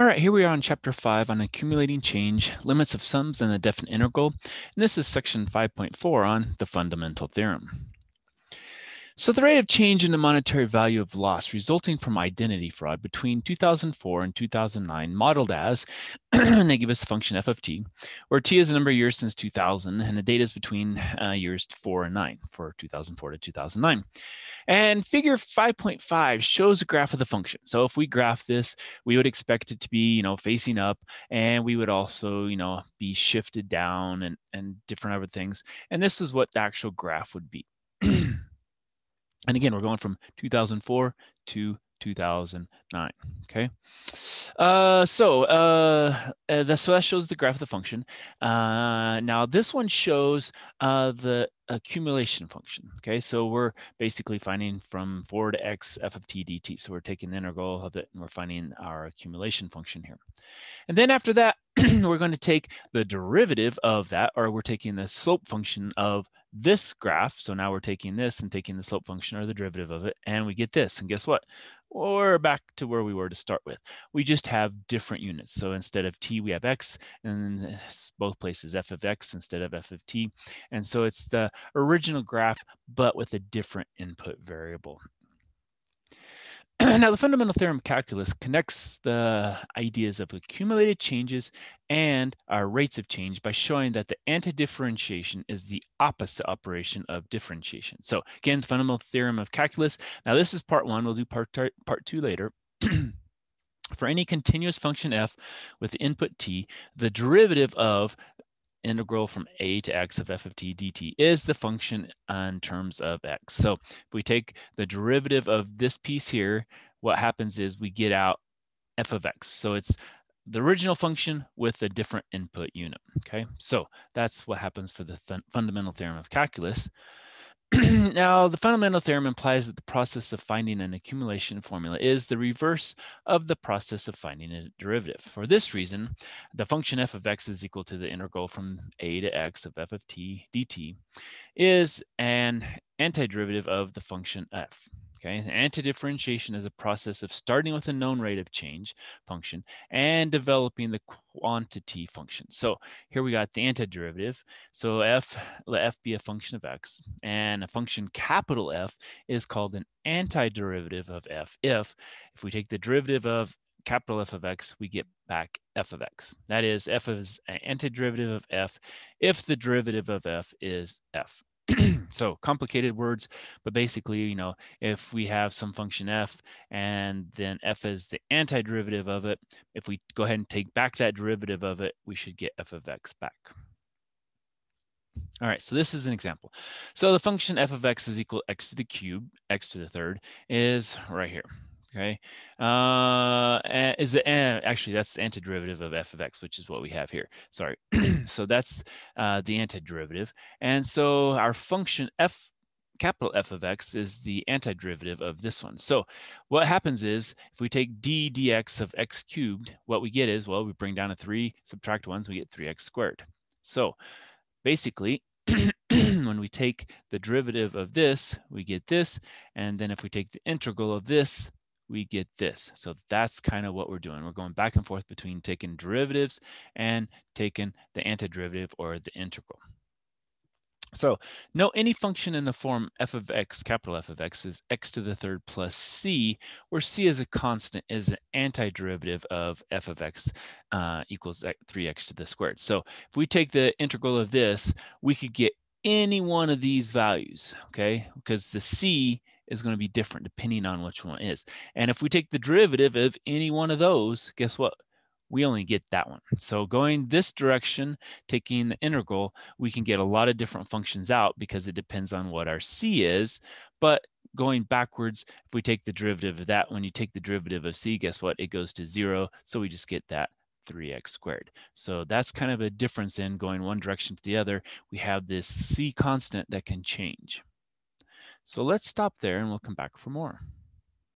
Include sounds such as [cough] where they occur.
All right, here we are on chapter five on accumulating change, limits of sums and the definite integral. And this is section 5.4 on the fundamental theorem. So the rate of change in the monetary value of loss resulting from identity fraud between 2004 and 2009 modeled as, they give us the function f of t, where t is the number of years since 2000 and the data is between uh, years four and nine for 2004 to 2009. And figure 5.5 shows a graph of the function. So if we graph this, we would expect it to be, you know, facing up and we would also, you know, be shifted down and, and different other things. And this is what the actual graph would be. And again, we're going from 2004 to 2009. Okay. Uh, so, uh, uh so that shows the graph of the function. Uh, now this one shows uh, the accumulation function. Okay, so we're basically finding from 4 to x f of t dt. So we're taking the integral of it and we're finding our accumulation function here. And then after that, [clears throat] we're going to take the derivative of that, or we're taking the slope function of this graph, so now we're taking this and taking the slope function or the derivative of it, and we get this. And guess what? We're back to where we were to start with. We just have different units. So instead of t, we have x, and both places f of x instead of f of t. And so it's the original graph, but with a different input variable. [clears throat] now, the fundamental theorem of calculus connects the ideas of accumulated changes and our uh, rates of change by showing that the anti differentiation is the opposite operation of differentiation. So again, the fundamental theorem of calculus. Now, this is part one. We'll do part, part two later. [clears throat] For any continuous function f with input t, the derivative of integral from a to x of f of t dt is the function on terms of x. So if we take the derivative of this piece here, what happens is we get out f of x. So it's the original function with a different input unit, okay? So that's what happens for the th fundamental theorem of calculus. [clears throat] now, the fundamental theorem implies that the process of finding an accumulation formula is the reverse of the process of finding a derivative. For this reason, the function f of x is equal to the integral from a to x of f of t dt is an antiderivative of the function f. Okay, anti-differentiation is a process of starting with a known rate of change function and developing the quantity function. So here we got the antiderivative. So f, let f be a function of x, and a function capital F is called an antiderivative of f if, if we take the derivative of capital F of x, we get back f of x. That is, f is an antiderivative of f if the derivative of f is f. [clears throat] so complicated words, but basically, you know, if we have some function f and then f is the antiderivative of it, if we go ahead and take back that derivative of it, we should get f of x back. All right, so this is an example. So the function f of x is equal x to the cube, x to the third is right here. Okay. Uh, is it uh, eh, actually, that's the antiderivative of f of x, which is what we have here. Sorry. [clears throat] so that's uh, the antiderivative. And so our function f capital F of x is the antiderivative of this one. So what happens is if we take d dx of x cubed, what we get is, well, we bring down a 3, subtract 1s, we get 3x squared. So basically, [clears throat] when we take the derivative of this, we get this. And then if we take the integral of this, we get this. So that's kind of what we're doing. We're going back and forth between taking derivatives and taking the antiderivative or the integral. So note any function in the form f of x, capital F of x is x to the third plus c, where c is a constant is an antiderivative of f of x uh, equals 3x to the squared. So if we take the integral of this, we could get any one of these values, okay? Because the c is going to be different depending on which one is. And if we take the derivative of any one of those, guess what? We only get that one. [laughs] So going this direction, taking the integral, we can get a lot of different functions out because it depends on what our c is. But going backwards, if we take the derivative of that, when you take the derivative of c, guess what? It goes to zero. So we just get that 3x squared. So that's kind of a difference in going one direction to the other. We have this c constant that can change. So let's stop there and we'll come back for more.